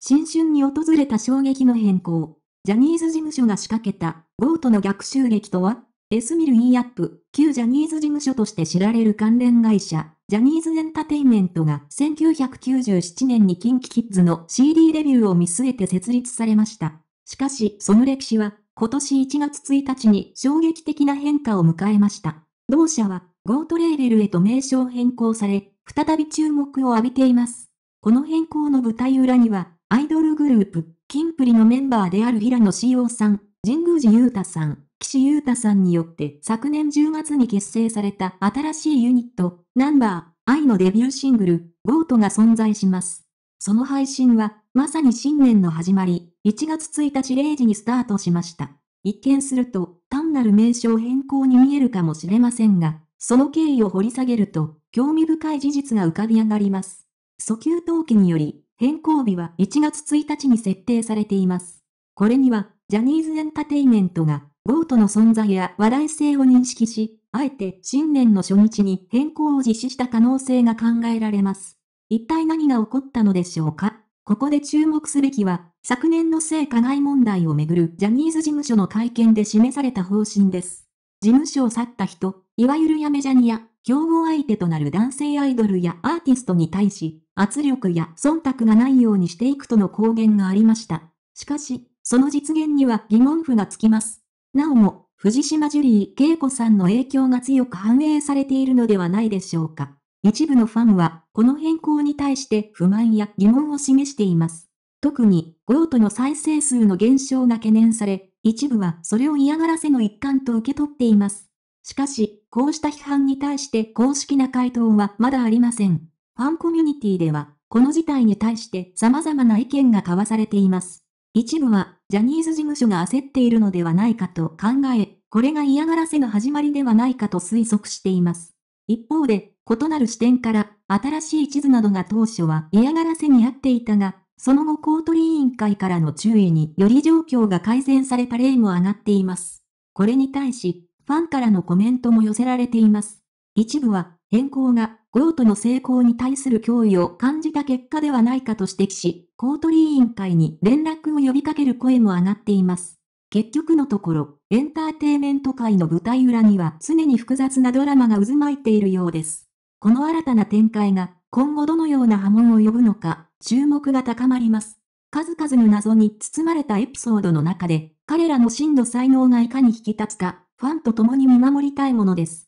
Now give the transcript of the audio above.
新春に訪れた衝撃の変更。ジャニーズ事務所が仕掛けた、ゴートの逆襲劇とは ?S ミル E アップ、旧ジャニーズ事務所として知られる関連会社、ジャニーズエンタテイメントが1997年に近畿キッズの CD デビューを見据えて設立されました。しかし、その歴史は、今年1月1日に衝撃的な変化を迎えました。同社は、ゴートレーベルへと名称変更され、再び注目を浴びています。この変更の舞台裏には、アイドルグループ、キンプリのメンバーである平野志耀さん、神宮寺裕太さん、岸優太さんによって昨年10月に結成された新しいユニット、ナンバー、愛のデビューシングル、ゴートが存在します。その配信は、まさに新年の始まり、1月1日0時にスタートしました。一見すると、単なる名称変更に見えるかもしれませんが、その経緯を掘り下げると、興味深い事実が浮かび上がります。訴求登記により、変更日は1月1日に設定されています。これには、ジャニーズエンタテイメントが、ゴートの存在や話題性を認識し、あえて新年の初日に変更を実施した可能性が考えられます。一体何が起こったのでしょうかここで注目すべきは、昨年の性加害問題をめぐるジャニーズ事務所の会見で示された方針です。事務所を去った人、いわゆるやめジャニや、競合相手となる男性アイドルやアーティストに対し、圧力や忖度がないようにしていくとの公言がありました。しかし、その実現には疑問符がつきます。なおも、藤島ジュリー恵子さんの影響が強く反映されているのではないでしょうか。一部のファンは、この変更に対して不満や疑問を示しています。特に、ゴートの再生数の減少が懸念され、一部はそれを嫌がらせの一環と受け取っています。しかし、こうした批判に対して公式な回答はまだありません。ファンコミュニティでは、この事態に対して様々な意見が交わされています。一部は、ジャニーズ事務所が焦っているのではないかと考え、これが嫌がらせの始まりではないかと推測しています。一方で、異なる視点から、新しい地図などが当初は嫌がらせにあっていたが、その後公取委員会からの注意により状況が改善された例も上がっています。これに対し、ファンからのコメントも寄せられています。一部は、変更が、ゴートの成功に対する脅威を感じた結果ではないかと指摘し、コートリー委員会に連絡を呼びかける声も上がっています。結局のところ、エンターテイメント界の舞台裏には常に複雑なドラマが渦巻いているようです。この新たな展開が、今後どのような波紋を呼ぶのか、注目が高まります。数々の謎に包まれたエピソードの中で、彼らの真の才能がいかに引き立つか、ファンと共に見守りたいものです